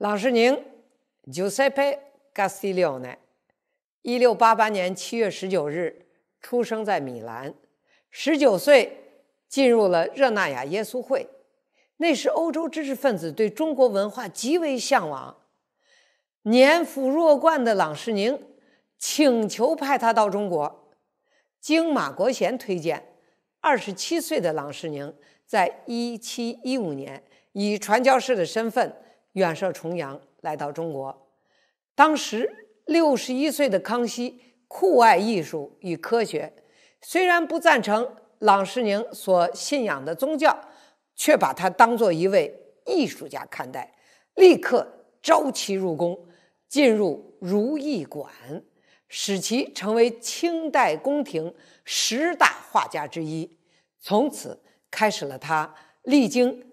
朗世宁，Giuseppe Castiglione，一六八八年七月十九日出生在米兰。十九岁进入了热那亚耶稣会。那时欧洲知识分子对中国文化极为向往。年富力冠的朗世宁请求派他到中国，经马国贤推荐，二十七岁的朗世宁在一七一五年以传教士的身份。远涉重洋来到中国，当时六十一岁的康熙酷爱艺术与科学，虽然不赞成郎世宁所信仰的宗教，却把他当作一位艺术家看待，立刻召其入宫，进入如意馆，使其成为清代宫廷十大画家之一，从此开始了他历经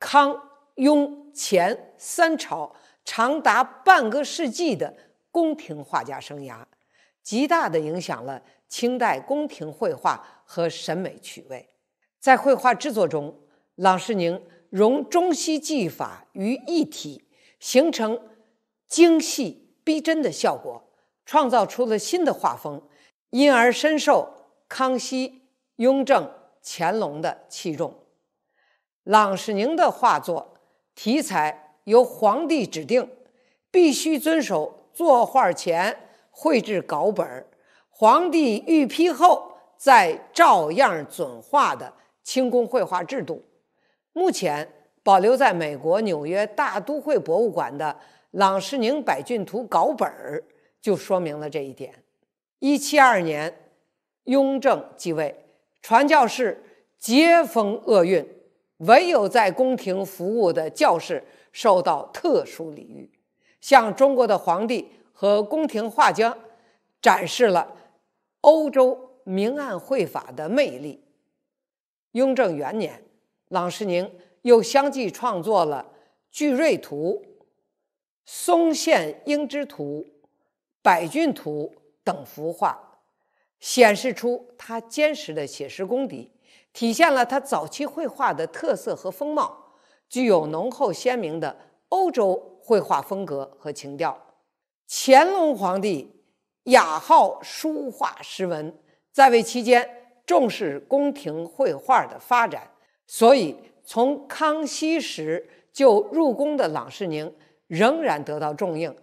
康。雍、乾三朝长达半个世纪的宫廷画家生涯，极大地影响了清代宫廷绘画和审美趣味。在绘画制作中，郎世宁融中西技法于一体，形成精细逼真的效果，创造出了新的画风，因而深受康熙、雍正、乾隆的器重。郎世宁的画作。题材由皇帝指定，必须遵守作画前绘制稿本，皇帝御批后再照样准画的清宫绘画制度。目前保留在美国纽约大都会博物馆的《朗世宁百骏图》稿本就说明了这一点。一七二年，雍正继位，传教士接风厄运。唯有在宫廷服务的教士受到特殊礼遇，向中国的皇帝和宫廷画家展示了欧洲明暗绘法的魅力。雍正元年，郎世宁又相继创作了《聚瑞图》《松县鹰之图》《百骏图》等幅画，显示出他坚实的写实功底。体现了他早期绘画的特色和风貌，具有浓厚鲜明的欧洲绘画风格和情调。乾隆皇帝雅好书画诗文，在位期间重视宫廷绘画的发展，所以从康熙时就入宫的郎世宁仍然得到重用，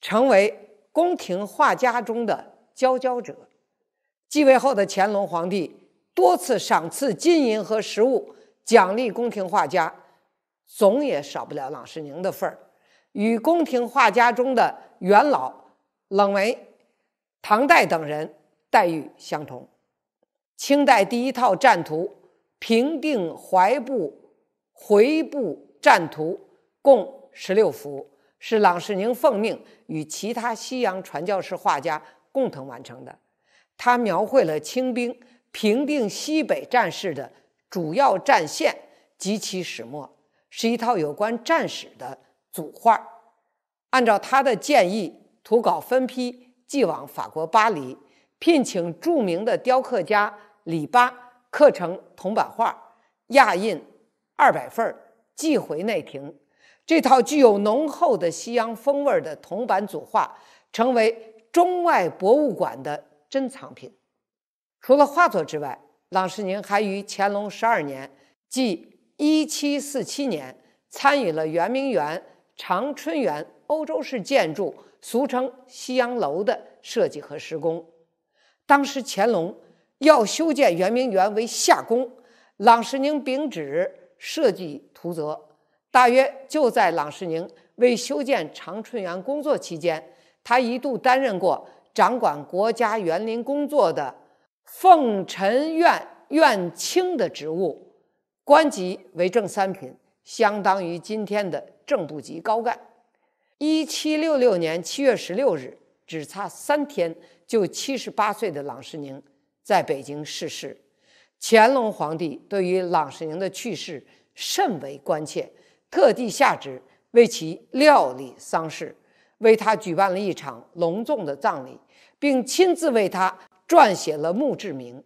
成为宫廷画家中的佼佼者。继位后的乾隆皇帝。多次赏赐金银和食物，奖励宫廷画家，总也少不了郎世宁的份儿，与宫廷画家中的元老冷梅、唐代等人待遇相同。清代第一套战图《平定淮部回部战图》共十六幅，是郎世宁奉命与其他西洋传教士画家共同完成的。他描绘了清兵。平定西北战事的主要战线及其始末，是一套有关战史的组画。按照他的建议，图稿分批寄往法国巴黎，聘请著名的雕刻家李巴刻成铜版画，压印二百份寄回内廷。这套具有浓厚的西洋风味的铜版组画，成为中外博物馆的珍藏品。除了画作之外，郎世宁还于乾隆十二年，即一七四七年，参与了圆明园长春园欧洲式建筑，俗称西洋楼的设计和施工。当时乾隆要修建圆明园为夏宫，郎世宁秉旨设计图则。大约就在郎世宁为修建长春园工作期间，他一度担任过掌管国家园林工作的。奉宸院院卿的职务，官级为正三品，相当于今天的正部级高干。一七六六年七月十六日，只差三天就七十八岁的郎世宁在北京逝世。乾隆皇帝对于郎世宁的去世甚为关切，特地下旨为其料理丧事，为他举办了一场隆重的葬礼，并亲自为他。撰写了墓志铭，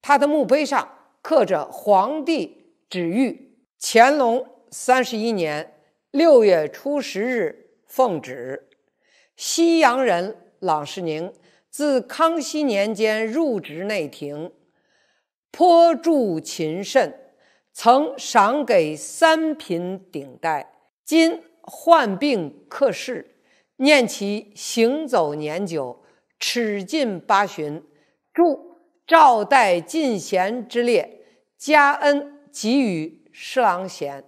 他的墓碑上刻着：“皇帝旨谕，乾隆三十一年六月初十日奉旨，西洋人郎世宁，自康熙年间入职内廷，颇著勤慎，曾赏给三品顶戴，今患病客逝，念其行走年久，尺近八旬。”祝赵代进贤之列，加恩给予侍郎衔，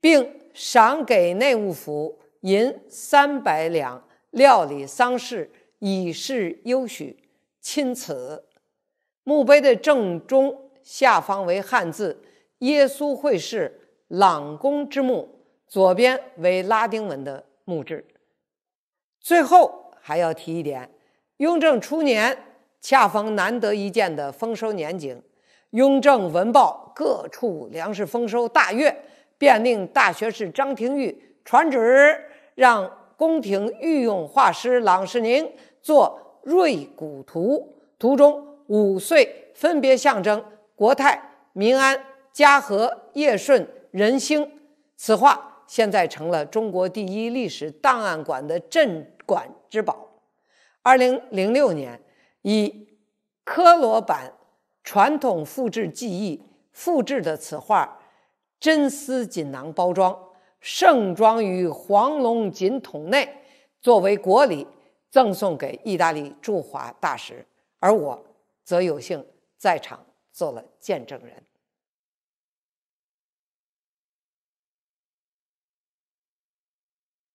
并赏给内务府银三百两，料理丧事，以示优许。钦此。墓碑的正中下方为汉字“耶稣会士朗公之墓”，左边为拉丁文的墓志。最后还要提一点，雍正初年。恰逢难得一见的丰收年景，雍正闻报各处粮食丰收大悦，便令大学士张廷玉传旨，让宫廷御用画师郎世宁作《瑞谷图》。图中五穗分别象征国泰民安、家和业顺、人兴。此画现在成了中国第一历史档案馆的镇馆之宝。二零零六年。以科罗版传统复制技艺复制的此画，真丝锦囊包装，盛装于黄龙锦筒内，作为国礼赠送给意大利驻华大使，而我则有幸在场做了见证人。